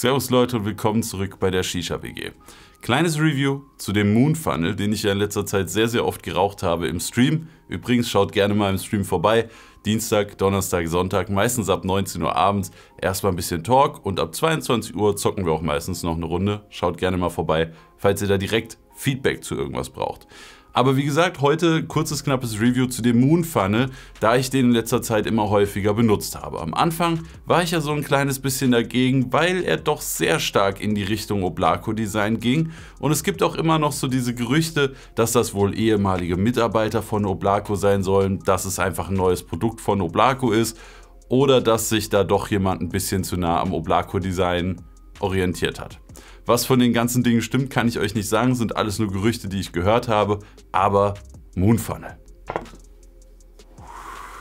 Servus Leute und willkommen zurück bei der Shisha WG. Kleines Review zu dem Moon Funnel, den ich ja in letzter Zeit sehr, sehr oft geraucht habe im Stream. Übrigens schaut gerne mal im Stream vorbei. Dienstag, Donnerstag, Sonntag, meistens ab 19 Uhr abends. Erstmal ein bisschen Talk und ab 22 Uhr zocken wir auch meistens noch eine Runde. Schaut gerne mal vorbei, falls ihr da direkt Feedback zu irgendwas braucht. Aber wie gesagt, heute kurzes, knappes Review zu dem Moon Funnel, da ich den in letzter Zeit immer häufiger benutzt habe. Am Anfang war ich ja so ein kleines bisschen dagegen, weil er doch sehr stark in die Richtung Oblako-Design ging. Und es gibt auch immer noch so diese Gerüchte, dass das wohl ehemalige Mitarbeiter von Oblako sein sollen, dass es einfach ein neues Produkt von Oblako ist oder dass sich da doch jemand ein bisschen zu nah am Oblako-Design orientiert hat. Was von den ganzen Dingen stimmt, kann ich euch nicht sagen, sind alles nur Gerüchte, die ich gehört habe, aber Moonfunnel.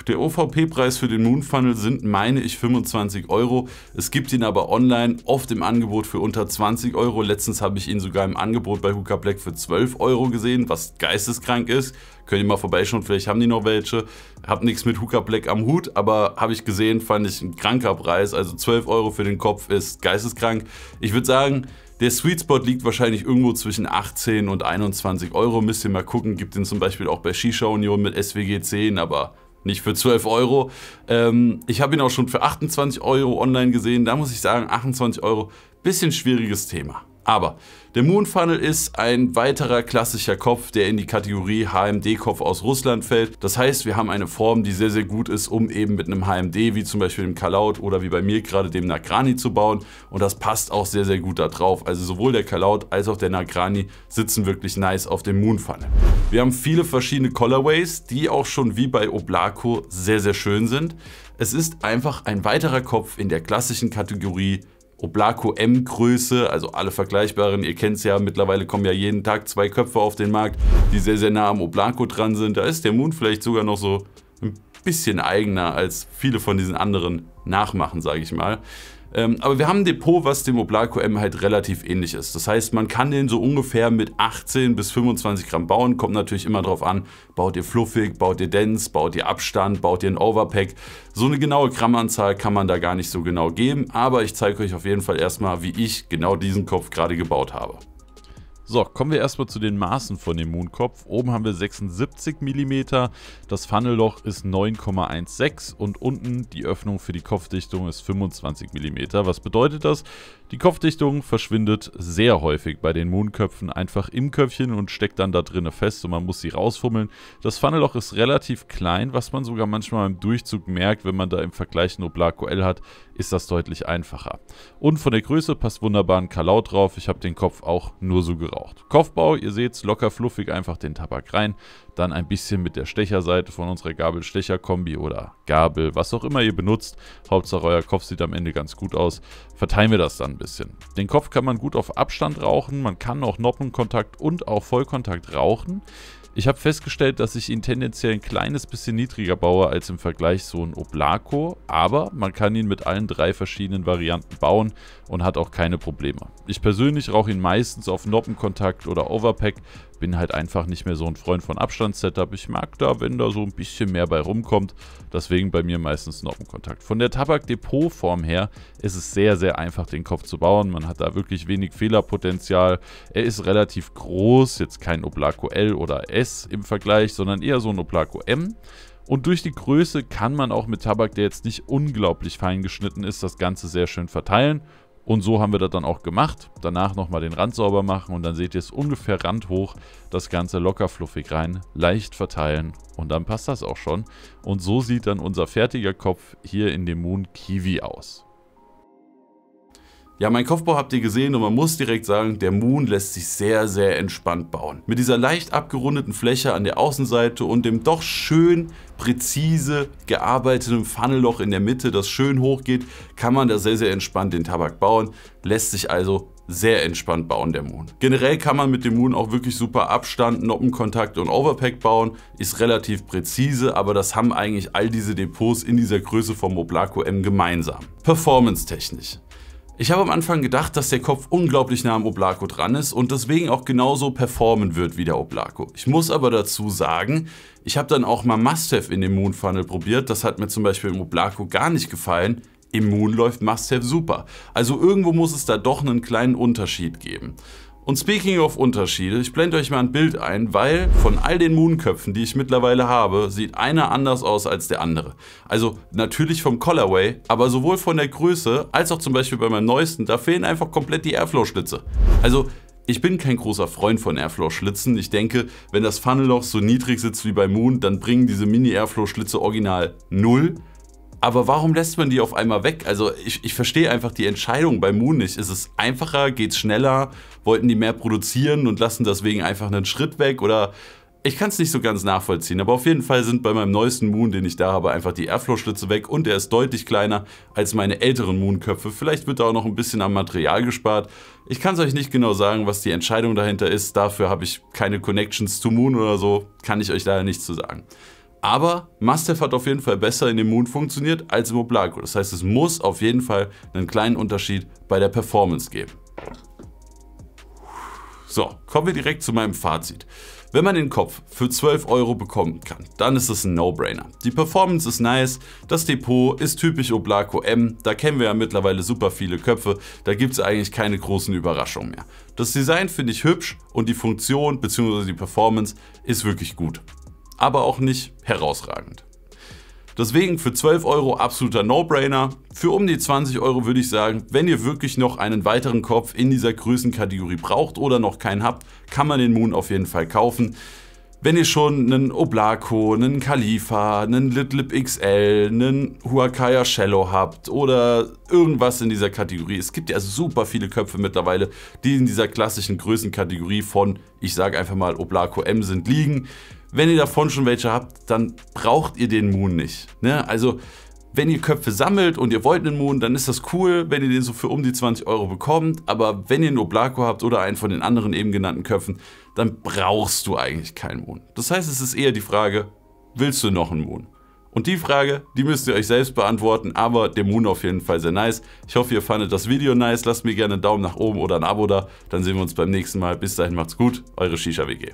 Der OVP-Preis für den Moon Funnel sind, meine ich, 25 Euro. Es gibt ihn aber online, oft im Angebot für unter 20 Euro. Letztens habe ich ihn sogar im Angebot bei Hooker Black für 12 Euro gesehen, was geisteskrank ist. Könnt ihr mal vorbeischauen, vielleicht haben die noch welche. Hab nichts mit Hooker Black am Hut, aber habe ich gesehen, fand ich ein kranker Preis. Also 12 Euro für den Kopf ist geisteskrank. Ich würde sagen, der Sweet Spot liegt wahrscheinlich irgendwo zwischen 18 und 21 Euro. Müsst ihr mal gucken, gibt den zum Beispiel auch bei Shisha Union mit SWG 10, aber nicht für 12 Euro. Ähm, ich habe ihn auch schon für 28 Euro online gesehen. Da muss ich sagen, 28 Euro, bisschen schwieriges Thema. Aber der Moon Funnel ist ein weiterer klassischer Kopf, der in die Kategorie HMD-Kopf aus Russland fällt. Das heißt, wir haben eine Form, die sehr, sehr gut ist, um eben mit einem HMD, wie zum Beispiel dem Kalaut oder wie bei mir gerade dem Nagrani zu bauen. Und das passt auch sehr, sehr gut da drauf. Also sowohl der Kalaut als auch der Nagrani sitzen wirklich nice auf dem Moon Funnel. Wir haben viele verschiedene Colorways, die auch schon wie bei Oblaco sehr, sehr schön sind. Es ist einfach ein weiterer Kopf in der klassischen Kategorie Oblaco M-Größe, also alle vergleichbaren, ihr kennt es ja, mittlerweile kommen ja jeden Tag zwei Köpfe auf den Markt, die sehr, sehr nah am Oblaco dran sind. Da ist der Moon vielleicht sogar noch so ein bisschen eigener als viele von diesen anderen nachmachen, sage ich mal. Ähm, aber wir haben ein Depot, was dem Oblaco M halt relativ ähnlich ist. Das heißt, man kann den so ungefähr mit 18 bis 25 Gramm bauen. Kommt natürlich immer darauf an, baut ihr fluffig, baut ihr dense, baut ihr Abstand, baut ihr ein Overpack. So eine genaue Grammanzahl kann man da gar nicht so genau geben. Aber ich zeige euch auf jeden Fall erstmal, wie ich genau diesen Kopf gerade gebaut habe. So, kommen wir erstmal zu den Maßen von dem Mondkopf. Oben haben wir 76 mm, das Funnelloch ist 9,16 und unten die Öffnung für die Kopfdichtung ist 25 mm. Was bedeutet das? Die Kopfdichtung verschwindet sehr häufig bei den Mondköpfen einfach im Köpfchen und steckt dann da drinnen fest und man muss sie rausfummeln. Das Funnelloch ist relativ klein, was man sogar manchmal im Durchzug merkt, wenn man da im Vergleich ein Oblaco L hat, ist das deutlich einfacher. Und von der Größe passt wunderbar ein Kalau drauf. Ich habe den Kopf auch nur so geraumt braucht. Kopfbau, ihr seht es, locker fluffig einfach den Tabak rein, dann ein bisschen mit der Stecherseite von unserer Gabel-Stecher-Kombi oder Gabel, was auch immer ihr benutzt. Hauptsache euer Kopf sieht am Ende ganz gut aus. Verteilen wir das dann ein bisschen. Den Kopf kann man gut auf Abstand rauchen, man kann auch Noppenkontakt und auch Vollkontakt rauchen. Ich habe festgestellt, dass ich ihn tendenziell ein kleines bisschen niedriger baue als im Vergleich so ein Oblako, aber man kann ihn mit allen drei verschiedenen Varianten bauen und hat auch keine Probleme. Ich persönlich rauche ihn meistens auf Noppenkontakt oder Overpack, bin halt einfach nicht mehr so ein Freund von Abstandssetup. Ich mag da, wenn da so ein bisschen mehr bei rumkommt. Deswegen bei mir meistens Noppenkontakt. Von der Tabakdepot-Form her ist es sehr, sehr einfach, den Kopf zu bauen. Man hat da wirklich wenig Fehlerpotenzial. Er ist relativ groß, jetzt kein Oblaco L oder S im Vergleich, sondern eher so ein Oblaco M. Und durch die Größe kann man auch mit Tabak, der jetzt nicht unglaublich fein geschnitten ist, das Ganze sehr schön verteilen. Und so haben wir das dann auch gemacht. Danach nochmal den Rand sauber machen und dann seht ihr es ungefähr randhoch, das Ganze locker fluffig rein, leicht verteilen und dann passt das auch schon. Und so sieht dann unser fertiger Kopf hier in dem Moon Kiwi aus. Ja, mein Kopfbau habt ihr gesehen und man muss direkt sagen, der Moon lässt sich sehr, sehr entspannt bauen. Mit dieser leicht abgerundeten Fläche an der Außenseite und dem doch schön präzise gearbeiteten Funnelloch in der Mitte, das schön hochgeht, kann man da sehr, sehr entspannt den Tabak bauen. Lässt sich also sehr entspannt bauen, der Moon. Generell kann man mit dem Moon auch wirklich super Abstand, Noppenkontakt und Overpack bauen. Ist relativ präzise, aber das haben eigentlich all diese Depots in dieser Größe vom Oblaco M gemeinsam. Performance-technisch. Ich habe am Anfang gedacht, dass der Kopf unglaublich nah am Oblaco dran ist und deswegen auch genauso performen wird wie der Oblaco. Ich muss aber dazu sagen, ich habe dann auch mal Must-Have in dem Moon Funnel probiert, das hat mir zum Beispiel im Oblaco gar nicht gefallen, im Moon läuft Must-Have super. Also irgendwo muss es da doch einen kleinen Unterschied geben. Und speaking of Unterschiede, ich blende euch mal ein Bild ein, weil von all den Moonköpfen, die ich mittlerweile habe, sieht einer anders aus als der andere. Also natürlich vom Colorway, aber sowohl von der Größe als auch zum Beispiel bei meinem neuesten, da fehlen einfach komplett die Airflow-Schlitze. Also ich bin kein großer Freund von Airflow-Schlitzen. Ich denke, wenn das Funnelloch so niedrig sitzt wie bei Moon, dann bringen diese Mini-Airflow-Schlitze original null. Aber warum lässt man die auf einmal weg? Also ich, ich verstehe einfach die Entscheidung bei Moon nicht. Ist es einfacher, geht es schneller? Wollten die mehr produzieren und lassen deswegen einfach einen Schritt weg? Oder ich kann es nicht so ganz nachvollziehen, aber auf jeden Fall sind bei meinem neuesten Moon, den ich da habe, einfach die Airflow-Schlitze weg und er ist deutlich kleiner als meine älteren Moon-Köpfe. Vielleicht wird da auch noch ein bisschen am Material gespart. Ich kann es euch nicht genau sagen, was die Entscheidung dahinter ist. Dafür habe ich keine Connections zu Moon oder so, kann ich euch leider nichts zu sagen. Aber Mustaf hat auf jeden Fall besser in dem Moon funktioniert als im Oblaco. Das heißt, es muss auf jeden Fall einen kleinen Unterschied bei der Performance geben. So, kommen wir direkt zu meinem Fazit. Wenn man den Kopf für 12 Euro bekommen kann, dann ist es ein No-Brainer. Die Performance ist nice, das Depot ist typisch Oblaco M, da kennen wir ja mittlerweile super viele Köpfe, da gibt es eigentlich keine großen Überraschungen mehr. Das Design finde ich hübsch und die Funktion bzw. die Performance ist wirklich gut aber auch nicht herausragend. Deswegen für 12 Euro absoluter No-Brainer. Für um die 20 Euro würde ich sagen, wenn ihr wirklich noch einen weiteren Kopf in dieser Größenkategorie braucht oder noch keinen habt, kann man den Moon auf jeden Fall kaufen wenn ihr schon einen Oblako, einen Khalifa, einen Litlip XL, einen Huacaya Shallow habt oder irgendwas in dieser Kategorie. Es gibt ja super viele Köpfe mittlerweile, die in dieser klassischen Größenkategorie von, ich sage einfach mal, Oblako M sind liegen. Wenn ihr davon schon welche habt, dann braucht ihr den Moon nicht. Ne? Also wenn ihr Köpfe sammelt und ihr wollt einen Moon, dann ist das cool, wenn ihr den so für um die 20 Euro bekommt. Aber wenn ihr einen Oblako habt oder einen von den anderen eben genannten Köpfen, dann brauchst du eigentlich keinen Moon. Das heißt, es ist eher die Frage, willst du noch einen Moon? Und die Frage, die müsst ihr euch selbst beantworten, aber der Moon auf jeden Fall sehr nice. Ich hoffe, ihr fandet das Video nice. Lasst mir gerne einen Daumen nach oben oder ein Abo da. Dann sehen wir uns beim nächsten Mal. Bis dahin macht's gut, eure Shisha WG.